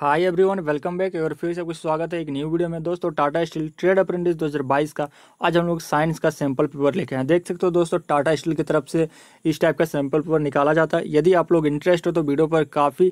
hi everyone welcome back और फिर से कुछ स्वागत है एक न्यू वीडियो में दोस्तों टाटा स्टील ट्रेड अप्रेंटिस 2022 का आज हम लोग साइंस का सैंपल पेपर लेके हैं देख सकते हो दोस्तों टाटा स्टील की तरफ से इस टाइप का सैंपल पेपर निकाला जाता है यदि आप लोग इंटरेस्ट हो तो वीडियो पर काफ़ी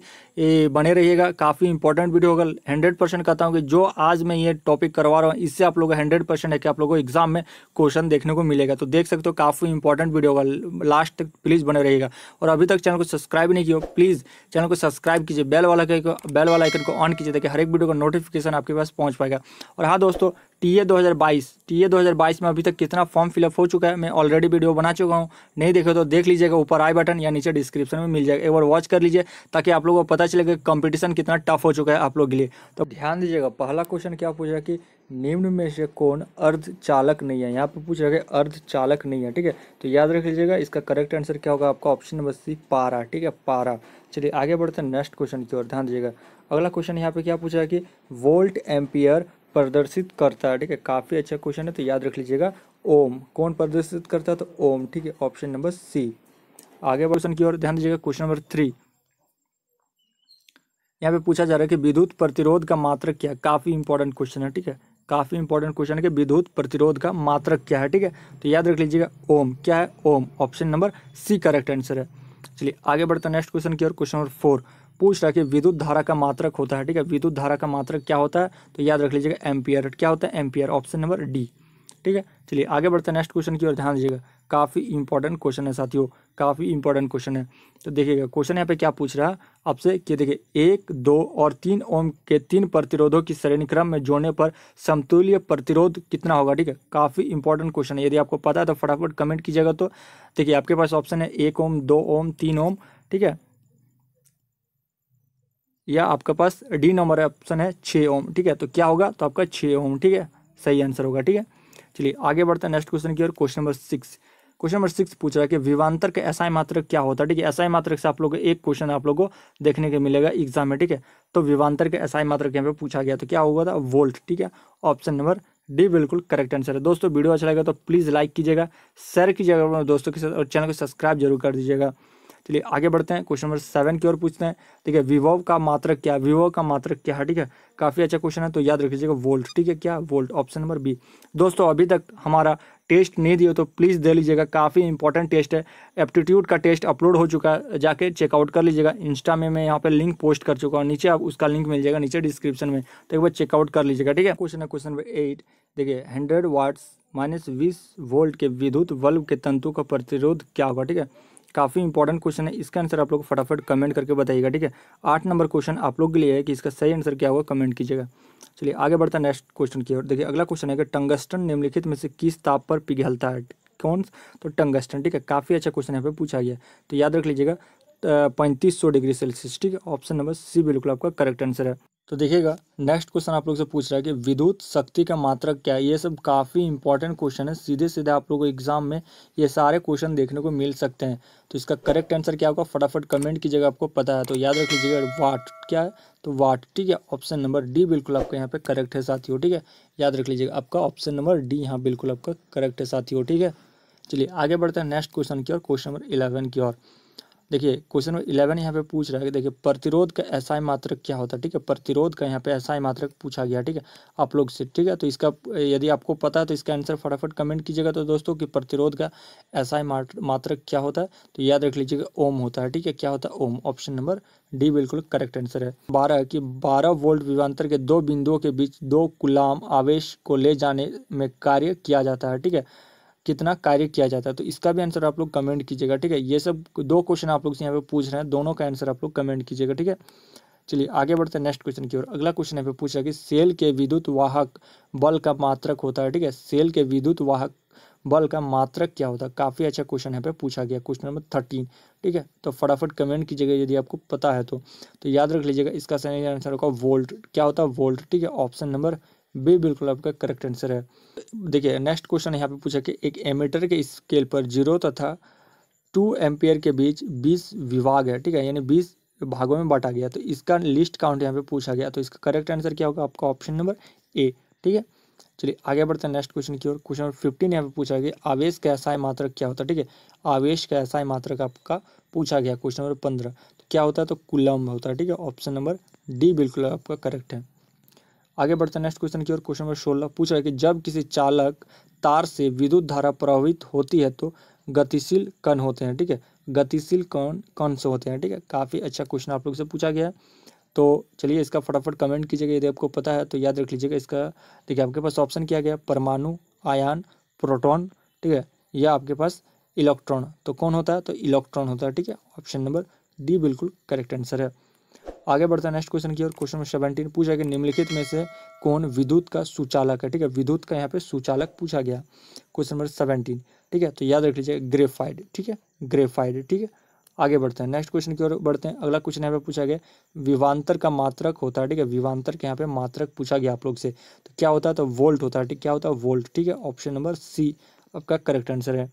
बने रहिएगा काफ़ी इंपॉर्टेंट वीडियो होगा हंड्रेड कहता हूँ कि जो आज मैं ये टॉपिक करवा रहा हूँ इससे आप लोग हंड्रेड है कि आप लोगों को एग्जाम में क्वेश्चन देखने को मिलेगा तो देख सकते हो काफ़ी इंपॉर्टेंट वीडियो होगा लास्ट तक प्लीज़ बने रहिएगा और अभी तक चैनल को सब्सक्राइब नहीं किया प्लीज़ चैनल को सब्सक्राइब कीजिए बेल वाला बेल वाला आइकन को ऑन कीजिए ताकि हर एक वीडियो का नोटिफिकेशन आपके पास पहुँच पाएगा और हाँ दोस्तों टीए 2022 टीए 2022 में अभी तक कितना फॉर्म फिलअप हो चुका है मैं ऑलरेडी वीडियो बना चुका हूँ नहीं देखे तो देख लीजिएगा ऊपर आई बटन या नीचे डिस्क्रिप्शन में मिल जाएगा एक बार वॉच कर लीजिए ताकि आप लोगों को पता चलेगा कंपटीशन कितना टफ हो चुका है आप लोग के लिए तो ध्यान दीजिएगा पहला क्वेश्चन क्या पूछ रहा है कि निम्न में से कौन अर्ध चालक नहीं है यहाँ पे पूछ रहा है अर्ध चालक नहीं है ठीक है तो याद रख लीजिएगा इसका करेक्ट आंसर क्या होगा आपका ऑप्शन नंबर सी पारा ठीक है पारा चलिए आगे बढ़ते हैं नेक्स्ट क्वेश्चन की ओर ध्यान दीजिएगा अगला क्वेश्चन यहाँ पे क्या पूछा है कि वोल्ट एम्पियर प्रदर्शित करता है ठीक है काफ़ी अच्छा क्वेश्चन है तो याद रख लीजिएगा ओम कौन प्रदर्शित करता है तो ओम ठीक है ऑप्शन नंबर सी आगे क्वेश्चन की ओर ध्यान दीजिएगा क्वेश्चन नंबर थ्री यहाँ पे पूछा जा रहा है कि विद्युत प्रतिरोध का मात्रक क्या है काफ़ी इंपॉर्टेंट क्वेश्चन है ठीक है काफ़ी इंपॉर्टेंट क्वेश्चन है कि विद्युत प्रतिरोध का मात्रक क्या है ठीक है तो याद रख लीजिएगा ओम क्या है ohm option number C correct answer है चलिए आगे बढ़ते हैं नेक्स्ट क्वेश्चन की ओर क्वेश्चन नंबर फोर पूछ रहा है कि विद्युत धारा का मात्रक होता है ठीक है विद्युत धारा का मात्रक क्या होता है तो याद रख लीजिएगा एम्पियर क्या होता है एम्पियर ऑप्शन नंबर डी ठीक है चलिए आगे बढ़ते हैं नेक्स्ट क्वेश्चन की ओर ध्यान दीजिएगा काफ़ी इंपॉर्टेंट क्वेश्चन है साथियों काफ़ी इंपॉर्टेंट क्वेश्चन है तो देखिएगा क्वेश्चन यहाँ पे क्या पूछ रहा है आपसे कि देखिए एक दो और तीन ओम के तीन प्रतिरोधों की श्रेणी क्रम में जोड़ने पर समतुल्य प्रतिरोध कितना होगा ठीक है काफ़ी इंपॉर्टेंट क्वेश्चन है यदि आपको पता है तो फटाफट कमेंट कीजिएगा तो देखिए आपके पास ऑप्शन है एक ओम दो ओम तीन ओम ठीक है या आपके पास डी नंबर ऑप्शन है छः ओम ठीक है तो क्या होगा तो आपका छः ओम ठीक है सही आंसर होगा ठीक है चलिए आगे बढ़ते हैं नेक्स्ट क्वेश्चन की ओर question number six question number six पूछ रहा है कि विवांतर का ऐसा मात्रक क्या होता है ठीक है एसआई मात्रक से आप लोग एक क्वेश्चन आप लोग को देखने के मिलेगा एग्जाम में ठीक है तो विवांतर का ऐसा मात्रक यहाँ पे पूछा गया तो क्या होगा था वोल्ट ठीक है ऑप्शन नंबर डी बिल्कुल करेक्ट आंसर है दोस्तों वीडियो अच्छा लगेगा तो प्लीज़ लाइक कीजिएगा शेयर कीजिएगा दोस्तों के साथ और चैनल को सब्सक्राइब जरूर कर दीजिएगा चलिए आगे बढ़ते हैं क्वेश्चन नंबर सेवन की ओर पूछते हैं ठीक है विवोव का मात्रक क्या विभव का मात्रक क्या है ठीक है काफ़ी अच्छा क्वेश्चन है तो याद रख लीजिएगा वोल्ट ठीक है क्या वोल्ट ऑप्शन नंबर बी दोस्तों अभी तक हमारा टेस्ट नहीं दिया तो प्लीज़ दे लीजिएगा काफ़ी इंपॉर्टेंट टेस्ट है एप्टीट्यूड का टेस्ट अपलोड हो चुका है जाके चेकआउट कर लीजिएगा इंस्टा में मैं यहाँ पे लिंक पोस्ट कर चुका हूँ नीचे आप उसका लिंक मिल जाएगा नीचे डिस्क्रिप्शन में तो एक बार चेकआउट कर लीजिएगा ठीक है क्वेश्चन है क्वेश्चन नंबर एट देखिए हंड्रेड वाट्स माइनस बीस वोल्ट के विद्युत बल्ब के तंतु का प्रतिरोध क्या होगा ठीक है काफ़ी इंपॉर्टेंट क्वेश्चन है इसका आंसर आप लोग फटाफट कमेंट करके बताइएगा ठीक है आठ नंबर क्वेश्चन आप लोग के लिए है कि इसका सही आंसर क्या होगा कमेंट कीजिएगा चलिए आगे बढ़ता नेक्स्ट क्वेश्चन की ओर देखिए अगला क्वेश्चन है कि टंगस्टन निम्नलिखित में से किस ताप पर पिघलता है कौन तो टंगस्टन ठीक है काफ़ी अच्छा क्वेश्चन यहाँ पे पूछा गया तो याद रख लीजिएगा पैंतीस सौ डिग्री सेल्सियस ठीक है ऑप्शन नंबर सी बिल्कुल आपका करेक्ट आंसर है तो देखिएगा नेक्स्ट क्वेश्चन आप लोग से पूछ रहा है कि विद्युत शक्ति का मात्रक क्या है ये सब काफ़ी इंपॉर्टेंट क्वेश्चन है सीधे सीधे आप लोगों को एग्जाम में ये सारे क्वेश्चन देखने को मिल सकते हैं तो इसका करेक्ट आंसर क्या होगा फटाफट कमेंट कीजिएगा आपको पता है तो याद रख लीजिएगा वाट क्या है तो वाट ठीक है ऑप्शन नंबर डी बिल्कुल आपका यहाँ पे करेक्ट है साथियों ठीक है याद रख लीजिएगा आपका ऑप्शन नंबर डी यहाँ बिल्कुल आपका करेक्ट है साथियों ठीक है चलिए आगे बढ़ते हैं नेक्स्ट क्वेश्चन की ओर क्वेश्चन नंबर इलेवन की ओर देखिए क्वेश्चन नंबर इलेवन यहाँ पे पूछ रहा है देखिए प्रतिरोध का एसआई मात्र क्या होता है ठीक है प्रतिरोध का यहाँ पे एसआई मात्र पूछा गया ठीक है आप लोग से ठीक है तो इसका यदि आपको पता है तो इसका आंसर फटाफट कमेंट कीजिएगा तो दोस्तों कि प्रतिरोध का एसआई मात्र क्या होता है तो याद रख लीजिएगा ओम होता है ठीक है क्या होता है ओम ऑप्शन नंबर डी बिल्कुल करेक्ट आंसर है बारह की बारह वोल्ट विवांतर के दो बिंदुओं के बीच दो गुलाम आवेश को ले जाने में कार्य किया जाता है ठीक है कितना कार्य किया जाता है तो इसका भी आंसर आप लोग कमेंट कीजिएगा ठीक है ये सब दो क्वेश्चन आप लोग से यहाँ पे पूछ रहे हैं दोनों का आंसर आप लोग कमेंट कीजिएगा ठीक है चलिए आगे बढ़ते हैं नेक्स्ट क्वेश्चन की ओर अगला क्वेश्चन यहाँ पे पूछा कि सेल के विद्युत वाहक बल का मात्रक होता है ठीक है सेल के विद्युत वाहक बल का मात्रक क्या होता है काफ़ी अच्छा क्वेश्चन यहाँ पे पूछा गया क्वेश्चन नंबर थर्टीन ठीक है तो फटाफट कमेंट कीजिएगा यदि आपको पता है तो तो याद रख लीजिएगा इसका सही आंसर होगा वोल्ट क्या होता है वोल्ट ठीक है ऑप्शन नंबर बी बिल्कुल आपका करेक्ट आंसर है देखिए नेक्स्ट क्वेश्चन यहाँ पे पूछा कि एक एमीटर के स्केल पर जीरो तथा टू एम्पियर के बीच बीस विभाग है ठीक है यानी बीस भागों में बांटा गया तो इसका लिस्ट काउंट यहाँ पे पूछा गया तो इसका करेक्ट आंसर क्या होगा आपका ऑप्शन नंबर ए ठीक है चलिए आगे बढ़ते हैं नेक्स्ट क्वेश्चन की ओर क्वेश्चन नंबर फिफ्टीन यहाँ पे पूछा गया आवेश का है मात्रक क्या होता है ठीक है आवेश का है मात्रक आपका पूछा गया क्वेश्चन नंबर पंद्रह तो क्या होता है तो कुलम होता है ठीक है ऑप्शन नंबर डी बिल्कुल आपका करेक्ट है आगे बढ़ते हैं नेक्स्ट क्वेश्चन की ओर क्वेश्चन नंबर सोलह पूछ रहा है कि जब किसी चालक तार से विद्युत धारा प्रवाहित होती है तो गतिशील कण होते हैं ठीक है गतिशील कण कौन से होते हैं ठीक है काफ़ी अच्छा क्वेश्चन आप लोग से पूछा गया है तो चलिए इसका फटाफट कमेंट कीजिएगा यदि आपको पता है तो याद रख लीजिएगा इसका देखिए आपके पास ऑप्शन किया गया परमाणु आयान प्रोटॉन ठीक है या आपके पास इलेक्ट्रॉन तो कौन होता है तो इलेक्ट्रॉन होता है ठीक है ऑप्शन नंबर डी बिल्कुल करेक्ट आंसर है आगे बढ़ता है नेक्स्ट क्वेश्चन की और क्वेश्चन नंबर सेवेंटीन पूछा गया निम्नलिखित में से कौन विद्युत का सुचालक है ठीक है विद्युत का यहाँ पे सुचालक पूछा गया क्वेश्चन नंबर सेवनटीन ठीक है तो याद रख लीजिए ग्रेफाइड ठीक है ग्रेफाइड ठीक है आगे बढ़ते हैं नेक्स्ट क्वेश्चन की ओर बढ़ते हैं अगला क्वेश्चन यहाँ पे पूछा गया विवांतर का मात्रक होता है ठीक है विवांतर के यहाँ पे मात्रक पूछा गया आप लोग से तो क्या होता है तो वोल्ट होता है ठीक क्या होता है वोल्ट ठीक है ऑप्शन नंबर सी आपका करेक्ट आंसर है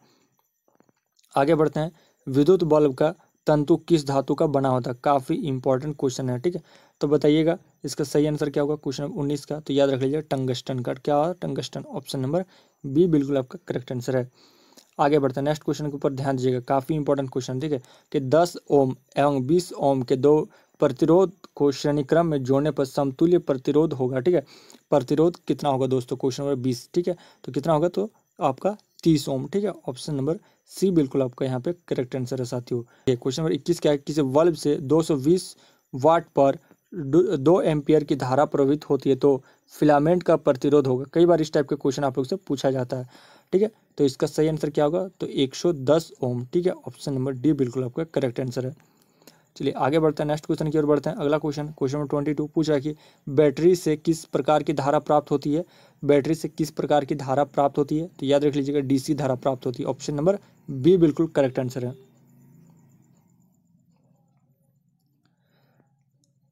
आगे बढ़ते हैं विद्युत बल्ब का तंतु किस धातु का बना होता है काफ़ी इंपॉर्टेंट क्वेश्चन है ठीक है तो बताइएगा इसका सही आंसर क्या होगा क्वेश्चन नंबर उन्नीस का तो याद रख लीजिए टंगस्टन का क्या होगा टंगस्टन ऑप्शन नंबर बी बिल्कुल आपका करेक्ट आंसर है आगे बढ़ते हैं नेक्स्ट क्वेश्चन के ऊपर ध्यान दीजिएगा काफ़ी इंपॉर्टेंट क्वेश्चन ठीक है कि दस ओम एवं बीस ओम के दो प्रतिरोध को श्रेणीक्रम में जोड़ने पर समतुल्य प्रतिरोध होगा ठीक है प्रतिरोध कितना होगा दोस्तों क्वेश्चन नंबर बीस ठीक है तो कितना होगा तो आपका तीस ओम ठीक है ऑप्शन नंबर सी बिल्कुल आपका यहाँ पे करेक्ट आंसर है साथियों क्वेश्चन नंबर 21 क्या है किसी बल्ब से 220 वाट पर दो एम्पियर की धारा प्रवाहित होती है तो फिलामेंट का प्रतिरोध होगा कई बार इस टाइप के क्वेश्चन आप लोग से पूछा जाता है ठीक है तो इसका सही आंसर क्या होगा तो 110 ओम ठीक है ऑप्शन नंबर डी बिल्कुल आपका करेक्ट आंसर है चलिए आगे बढ़ते हैं नेक्स्ट क्वेश्चन की ओर बढ़ते हैं अगला question question number twenty two पूछ रहा है कि बैटरी से किस प्रकार की धारा प्राप्त होती है बैटरी से किस प्रकार की धारा प्राप्त होती है तो याद रख लीजिएगा डीसी धारा प्राप्त होती है ऑप्शन नंबर बी बिल्कुल करेक्ट आंसर है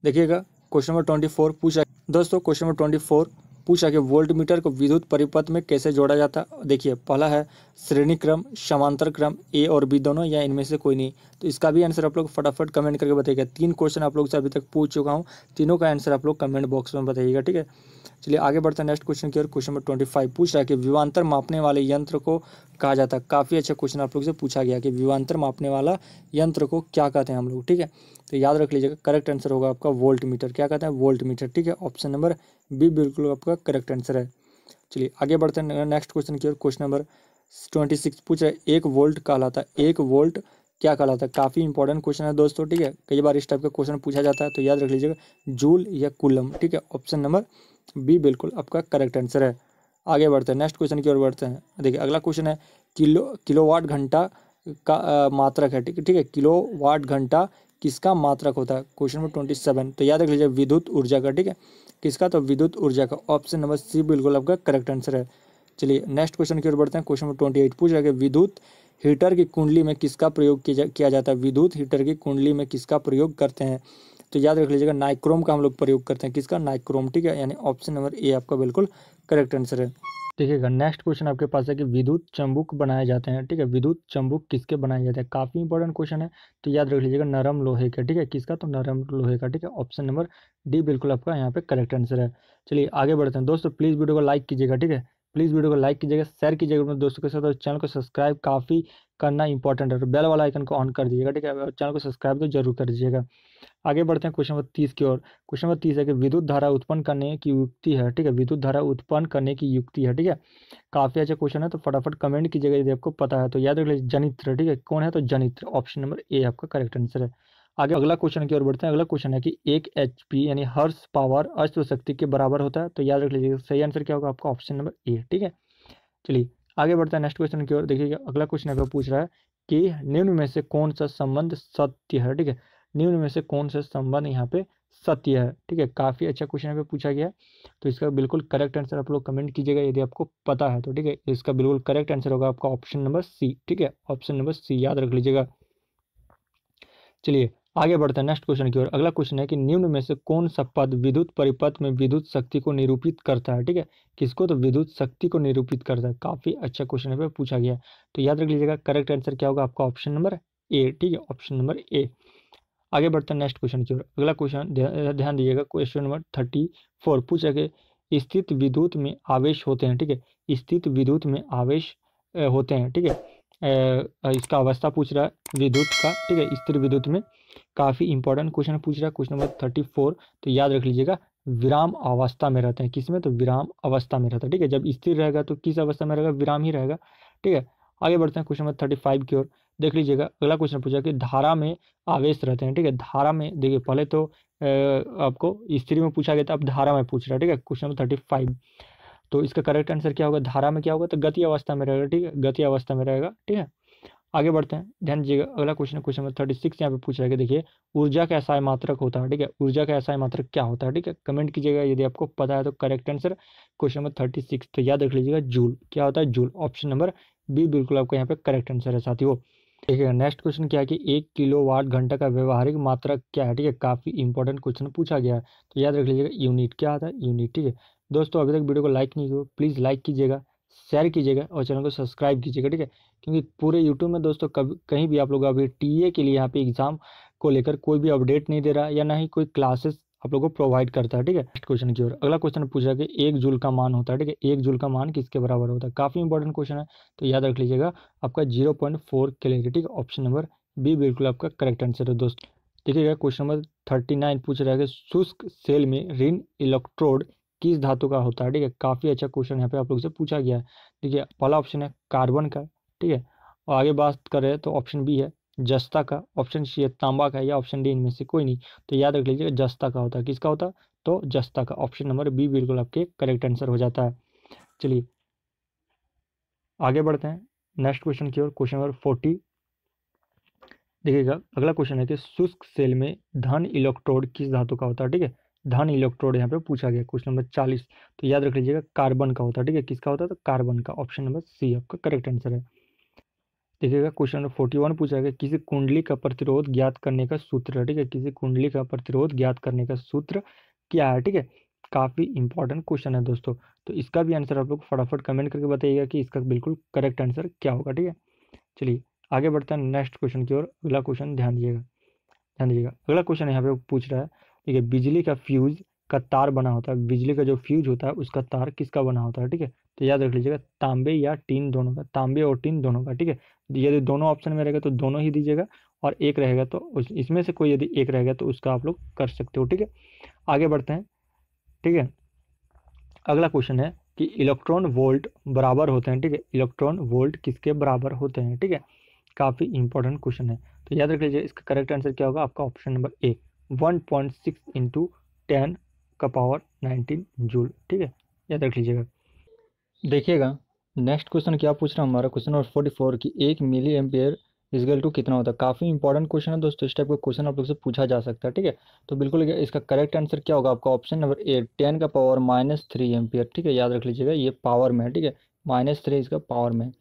देखिएगा क्वेश्चन नंबर ट्वेंटी फोर पूछ रहा है दोस्तों क्वेश्चन नंबर ट्वेंटी फोर पूछा कि वोल्ट मीटर को विद्युत परिपथ में कैसे जोड़ा जाता देखिए पहला है श्रेणी क्रम समांतर क्रम ए और बी दोनों या इनमें से कोई नहीं तो इसका भी आंसर आप लोग फटाफट कमेंट करके बताइएगा तीन क्वेश्चन आप लोग से अभी तक पूछ चुका हूँ तीनों का आंसर आप लोग कमेंट बॉक्स में बताइएगा ठीक है चलिए आगे बढ़ते हैं नेक्स्ट क्वेश्चन की ओर क्वेश्चन नंबर ट्वेंटी फाइव पूछ रहा है कि विवांतर मापने वाले यंत्र को कहा जाता है काफ़ी अच्छा क्वेश्चन आप लोग से पूछा गया कि विवांतर मापने वाला यंत्र को क्या कहते हैं हम लोग ठीक है तो याद रख लीजिएगा करेक्ट आंसर होगा आपका वोल्ट मीटर क्या कहते हैं वोल्ट मीटर ठीक है ऑप्शन नंबर बी बिल्कुल आपका करेक्ट आंसर है चलिए आगे बढ़ते हैं नेक्स्ट क्वेश्चन की ओर क्वेश्चन नंबर ट्वेंटी सिक्स पूछ रहे एक वोल्ट कहलाता है एक वोल्ट क्या कहलाता है काफ़ी इंपॉर्टेंट क्वेश्चन है दोस्तों ठीक है कई बार इस टाइप का क्वेश्चन पूछा जाता है तो याद रख लीजिएगा जूल या कुलम ठीक है ऑप्शन नंबर बी बिल्कुल आपका करेक्ट आंसर है आगे बढ़ते हैं नेक्स्ट क्वेश्चन की ओर बढ़ते हैं देखिए अगला क्वेश्चन है किलो किलोवाट घंटा का मात्रक है ठीक है ठीक है किलो वाट घंटा किसका मात्रक होता है क्वेश्चन नंबर ट्वेंटी सेवन तो याद रख लीजिए विद्युत ऊर्जा का ठीक है किसका तो विद्युत ऊर्जा का ऑप्शन नंबर सी बिल्कुल आपका करेक्ट आंसर है चलिए नेक्स्ट क्वेश्चन की ओर बढ़ते हैं क्वेश्चन नंबर ट्वेंटी एट पूछ रहा है विद्युत हीटर की कुंडली में किसका प्रयोग किया जाता है विद्युत हीटर की कुंडली में किसका प्रयोग करते हैं तो याद रख लीजिएगा नाइक्रोम का हम लोग प्रयोग करते हैं किसका नाइक्रोम ठीक है यानी ऑप्शन नंबर ए आपका बिल्कुल करेक्ट आंसर है देखिएगा नेक्स्ट क्वेश्चन आपके पास है कि विद्युत चंबुक बनाए जाते हैं ठीक है विद्युत चंबुक किसके बनाए जाते हैं काफ़ी इंपॉर्टेंट क्वेश्चन है तो याद रख लीजिएगा नरम लोहे का ठीक है किसका तो नरम लोहे का ठीक है ऑप्शन नंबर डी बिल्कुल आपका यहाँ पे करेक्ट आंसर है चलिए आगे बढ़ते हैं दोस्तों प्लीज़ वीडियो को लाइक कीजिएगा ठीक है प्लीज़ वीडियो को लाइक कीजिएगा शेयर कीजिएगा अपने दोस्तों के साथ और चैनल को सब्सक्राइब काफ़ी करना इंपॉर्टेंट है और बेल वाला आइकन को ऑन कर दीजिएगा ठीक है चैनल को सब्सक्राइब तो जरूर कर दीजिएगा आगे बढ़ते हैं क्वेश्चन नंबर तीस की ओर क्वेश्चन नंबर तीस है कि विद्युत धारा उत्पन्न करने की युक्ति है ठीक है विद्युत धारा उत्पन्न करने की युक्ति है ठीक है काफ़ी अच्छा क्वेश्चन है तो फटाफट कमेंट कीजिएगा यदि आपको पता है तो याद रख लीजिए जनित्र ठीक है कौन है तो जनित्र ऑप्शन नंबर ए आपका करेक्ट आंसर है आगे अगला क्वेश्चन की ओर बढ़ते हैं अगला क्वेश्चन है कि एक एच यानी हर्ष पावर अस्त्र शक्ति के बराबर होता है तो याद रख लीजिए सही आंसर क्या होगा आपका ऑप्शन नंबर ए ठीक है चलिए आगे बढ़ते हैं नेक्स्ट क्वेश्चन की ओर देखिए अगला क्वेश्चन आपको पूछ रहा है कि निम्न में से कौन सा संबंध सत्य है ठीक है निम्न में से कौन सा संबंध यहाँ पे सत्य है ठीक है काफ़ी अच्छा क्वेश्चन यहाँ पे पूछा गया है तो इसका बिल्कुल करेक्ट आंसर आप लोग कमेंट कीजिएगा यदि आपको पता है तो ठीक है इसका बिल्कुल करेक्ट आंसर होगा आपका ऑप्शन नंबर सी ठीक है ऑप्शन नंबर सी याद रख लीजिएगा चलिए आगे बढ़ते हैं नेक्स्ट क्वेश्चन की ओर अगला क्वेश्चन है कि निम्न में से कौन सा पद विद्युत परिपथ में विद्युत शक्ति को निरूपित करता है ठीक है किसको तो विद्युत शक्ति को निरूपित करता है काफ़ी अच्छा क्वेश्चन है पूछा गया तो याद रख लीजिएगा करेक्ट आंसर क्या होगा आपका ऑप्शन नंबर ए ठीक है ऑप्शन नंबर ए आगे बढ़ते हैं नेक्स्ट क्वेश्चन की ओर अगला क्वेश्चन ध्यान दीजिएगा क्वेश्चन नंबर थर्टी फोर पूछा कि स्थित विद्युत में आवेश होते हैं ठीक है स्थित विद्युत में आवेश होते हैं ठीक है इसका अवस्था पूछ रहा है विद्युत का ठीक है स्थिर विद्युत में काफ़ी इंपॉर्टेंट क्वेश्चन पूछ रहा है क्वेश्चन नंबर थर्टी फोर तो याद रख लीजिएगा विराम अवस्था में रहते हैं किस में तो विराम अवस्था में रहता है ठीक है जब स्थिर रहेगा तो किस अवस्था में रहेगा विराम ही रहेगा ठीक है आगे बढ़ते हैं क्वेश्चन नंबर थर्टी फाइव की ओर देख लीजिएगा अगला क्वेश्चन पूछा कि धारा में आवेश रहते हैं ठीक है धारा में देखिए पहले तो आपको स्त्री में पूछा गया था अब धारा में पूछ रहा है ठीक है क्वेश्चन नंबर थर्टी फाइव तो इसका करेक्ट आंसर क्या होगा धारा में क्या होगा तो गति अवस्था में रहेगा ठीक है गति अवस्था में रहेगा ठीक है आगे बढ़ते हैं ध्यान दीजिएगा अगला question question number thirty six यहाँ पे पूछ रहा है देखिए ऊर्जा का ऐसा मात्रक होता है ठीक है ऊर्जा का ऐसा मात्रक क्या होता है ठीक है कमेंट कीजिएगा यदि आपको पता है तो correct answer question number thirty six तो याद रख लीजिएगा जूल क्या होता है जूल ऑप्शन नंबर बी बिल्कुल आपको यहाँ पे करेक्ट आंसर है ठीक देखिएगा नेक्स्ट क्वेश्चन क्या है कि एक किलो वाट घंटा का व्यवहारिक मात्रक क्या है ठीक है काफ़ी इंपॉर्टेंट क्वेश्चन पूछा गया है तो याद रख लीजिएगा यूनिट क्या होता है यूनिट ठीक है दोस्तों अभी तक वीडियो को लाइक नहीं किया प्लीज़ लाइक कीजिएगा शेयर कीजिएगा और चैनल को सब्सक्राइब कीजिएगा ठीक है क्योंकि पूरे यूट्यूब में दोस्तों कभी कहीं भी आप लोग अभी टी के लिए यहाँ पे एग्ज़ाम को लेकर कोई भी अपडेट नहीं दे रहा या ना ही कोई क्लासेस आप लोगों को प्रोवाइड करता है ठीक है नेक्स्ट क्वेश्चन की ओर अगला क्वेश्चन पूछा कि एक जूल का मान होता है ठीक है एक जूल का मान किसके बराबर होता है काफ़ी इंपॉर्टेंट क्वेश्चन है तो याद रख लीजिएगा आपका जीरो पॉइंट फोर कैलोरी ठीक है ऑप्शन नंबर बी बिल्कुल आपका करेक्ट आंसर है दोस्तों देखिएगा क्वेश्चन नंबर थर्टी नाइन पूछ रहा है कि शुष्क सेल में रिन इलेक्ट्रोड किस धातु का होता है ठीक है काफ़ी अच्छा क्वेश्चन यहाँ पे आप लोग से पूछा गया है ठीक है पहला ऑप्शन है कार्बन का ठीक है और आगे बात करें तो ऑप्शन बी है जस्ता का ऑप्शन सी है तांबा का या ऑप्शन डी इनमें से कोई नहीं तो याद रख लीजिएगा जस्ता का होता है किसका होता तो जस्ता का ऑप्शन नंबर बी बिल्कुल आपके करेक्ट आंसर हो जाता है चलिए आगे बढ़ते हैं नेक्स्ट क्वेश्चन की ओर क्वेश्चन नंबर फोर्टी देखिएगा अगला क्वेश्चन है कि शुष्क सेल में धन इलेक्ट्रोड किस धातु का होता है ठीक है धन इलेक्ट्रोड यहाँ पे पूछा गया क्वेश्चन नंबर चालीस तो याद रख लीजिएगा कार्बन का होता है ठीक है किसका होता है तो कार्बन का ऑप्शन नंबर सी आपका करेक्ट आंसर है देखिएगा क्वेश्चन नंबर फोर्टी वन पूछा गया किसी कुंडली का प्रतिरोध ज्ञात करने का सूत्र है ठीक है किसी कुंडली का प्रतिरोध ज्ञात करने का सूत्र क्या है ठीक है काफ़ी इंपॉर्टेंट क्वेश्चन है दोस्तों तो इसका भी आंसर आप लोग फटाफट कमेंट करके बताइएगा कि इसका बिल्कुल करेक्ट आंसर क्या होगा ठीक है चलिए आगे बढ़ते हैं नेक्स्ट क्वेश्चन की ओर अगला क्वेश्चन ध्यान दीजिएगा ध्यान दीजिएगा अगला क्वेश्चन यहाँ पे पूछ रहा है ठीक है बिजली का फ्यूज़ का तार बना होता है बिजली का जो फ्यूज होता है उसका तार किसका बना होता है ठीक है तो याद रख लीजिएगा तांबे या टीन दोनों का तांबे और टीन दोनों का ठीक है यदि दोनों ऑप्शन में रहेगा तो दोनों ही दीजिएगा और एक रहेगा तो इसमें से कोई यदि एक रहेगा तो उसका आप लोग कर सकते हो ठीक है आगे बढ़ते हैं ठीक है अगला क्वेश्चन है कि इलेक्ट्रॉन वोल्ट बराबर होते हैं ठीक है इलेक्ट्रॉन वोल्ट किसके बराबर होते हैं ठीक है काफ़ी इंपॉर्टेंट क्वेश्चन है तो याद रख लीजिए इसका करेक्ट आंसर क्या होगा आपका option number A one point six into ten का पावर नाइनटीन जूल ठीक है याद रख लीजिएगा देखिएगा नेक्स्ट क्वेश्चन क्या पूछ रहा है हमारा क्वेश्चन नंबर फोर्टी फोर की एक मिली एम्पियर इजगल टू कितना होता है काफ़ी इंपॉर्टेंट क्वेश्चन है दोस्तों इस टाइप का क्वेश्चन आप लोग से पूछा जा सकता है ठीक है तो बिल्कुल इसका करेक्ट आंसर क्या होगा आपका ऑप्शन नंबर ए टेन का पावर माइनस थ्री एम्पियर ठीक है याद रख लीजिएगा ये पावर में है ठीक है माइनस थ्री इसका पावर में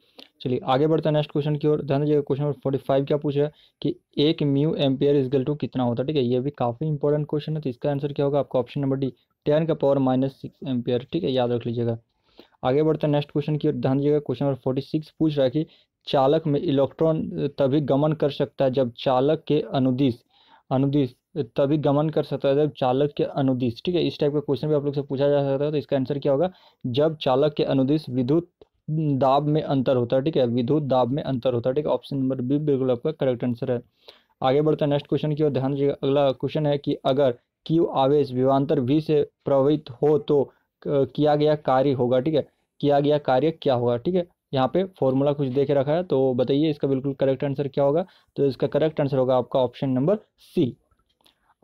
चलिए आगे बढ़ते हैं नेक्स्ट क्वेश्चन की ओर ध्यान दीजिएगा क्वेश्चन नंबर फोर्टी फाइव क्या पूछा है कि एक mu ampere is equal to कितना होता है ठीक है ये भी काफ़ी इंपॉर्टेंट क्वेश्चन है तो इसका आंसर क्या होगा आपका ऑप्शन नंबर डी टेन का पावर माइनस सिक्स एम्पियर ठीक है याद रख लीजिएगा आगे बढ़ते हैं नेक्स्ट क्वेश्चन की ओर ध्यान दीजिएगा क्वेश्चन नंबर फोर्टी सिक्स पूछ रहा है कि चालक में इलेक्ट्रॉन तभी गमन कर सकता है जब चालक के अनुदिश अनुदिश तभी गमन कर सकता है जब चालक के अनुदिश ठीक है इस टाइप का क्वेश्चन भी आप लोग से पूछा जा सकता है तो इसका आंसर क्या होगा जब चालक के अनुदिश विद्युत दाब में अंतर होता है ठीक है विद्युत दाब में अंतर होता है ठीक है ऑप्शन नंबर बी बिल्कुल आपका करेक्ट आंसर है आगे बढ़ते हैं नेक्स्ट क्वेश्चन की ओर ध्यान दीजिएगा अगला क्वेश्चन है कि अगर क्यू आवेश विवांतर वी से प्रभावित हो तो किया गया कार्य होगा ठीक है किया गया कार्य क्या होगा ठीक है यहाँ पे फॉर्मूला कुछ देख रखा है तो बताइए इसका बिल्कुल करेक्ट आंसर क्या होगा तो इसका करेक्ट आंसर होगा आपका ऑप्शन नंबर सी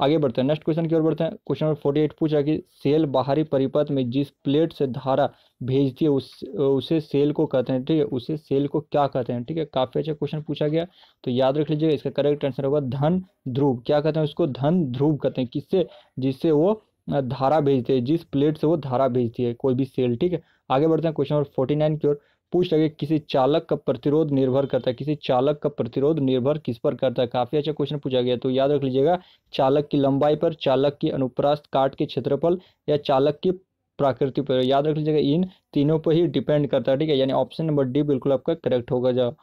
आगे बढ़ते हैं नेक्स्ट क्वेश्चन की ओर बढ़ते हैं क्वेश्चन नंबर फोर्टी एट पूछा कि सेल बाहरी परिपथ में जिस प्लेट से धारा भेजती है उस उसे सेल को कहते हैं ठीक है उसे सेल को क्या कहते हैं ठीक है काफ़ी अच्छा क्वेश्चन पूछा गया तो याद रख लीजिएगा इसका करेक्ट आंसर होगा धन ध्रुव क्या कहते हैं उसको धन ध्रुव कहते हैं किससे जिससे वो धारा भेजते हैं जिस प्लेट से वो धारा भेजती है कोई भी सेल ठीक है आगे बढ़ते हैं क्वेश्चन नंबर फोर्टी नाइन की ओर पूछ लगे किसी चालक का प्रतिरोध निर्भर करता है किसी चालक का प्रतिरोध निर्भर किस पर करता है काफ़ी अच्छा क्वेश्चन पूछा गया तो याद रख लीजिएगा चालक की लंबाई पर चालक की अनुप्रास्त काट के क्षेत्रफल या चालक की प्राकृतिक पर याद रख लीजिएगा इन तीनों पर ही डिपेंड करता है ठीक है यानी ऑप्शन नंबर डी बिल्कुल आपका करेक्ट होगा जब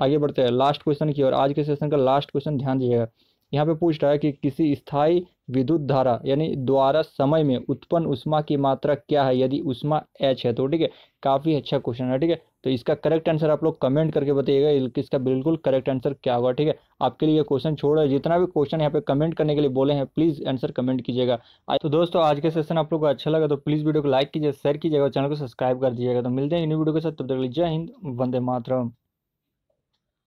आगे बढ़ते हैं लास्ट क्वेश्चन की और आज के सेशन का लास्ट क्वेश्चन ध्यान दीजिएगा यहाँ पे पूछ रहा है कि किसी स्थायी विद्युत धारा यानी द्वारा समय में उत्पन्न उष्मा की मात्रा क्या है यदि उष्मा एच है तो ठीक है काफ़ी अच्छा क्वेश्चन है ठीक है तो इसका करेक्ट आंसर आप लोग कमेंट करके बताइएगा इसका बिल्कुल करेक्ट आंसर क्या हुआ ठीक है आपके लिए क्वेश्चन छोड़ जितना भी क्वेश्चन यहाँ पे कमेंट करने के लिए बोले हैं प्लीज़ आंसर कमेंट कीजिएगा तो दोस्तों आज के सेशन आप लोग को अच्छा लगा तो प्लीज़ वीडियो को लाइक कीजिए शेयर कीजिएगा चैनल को सब्सक्राइब कर दीजिएगा तो मिलते हैं इन वीडियो के साथ तब तक जय हिंद वंदे मातरम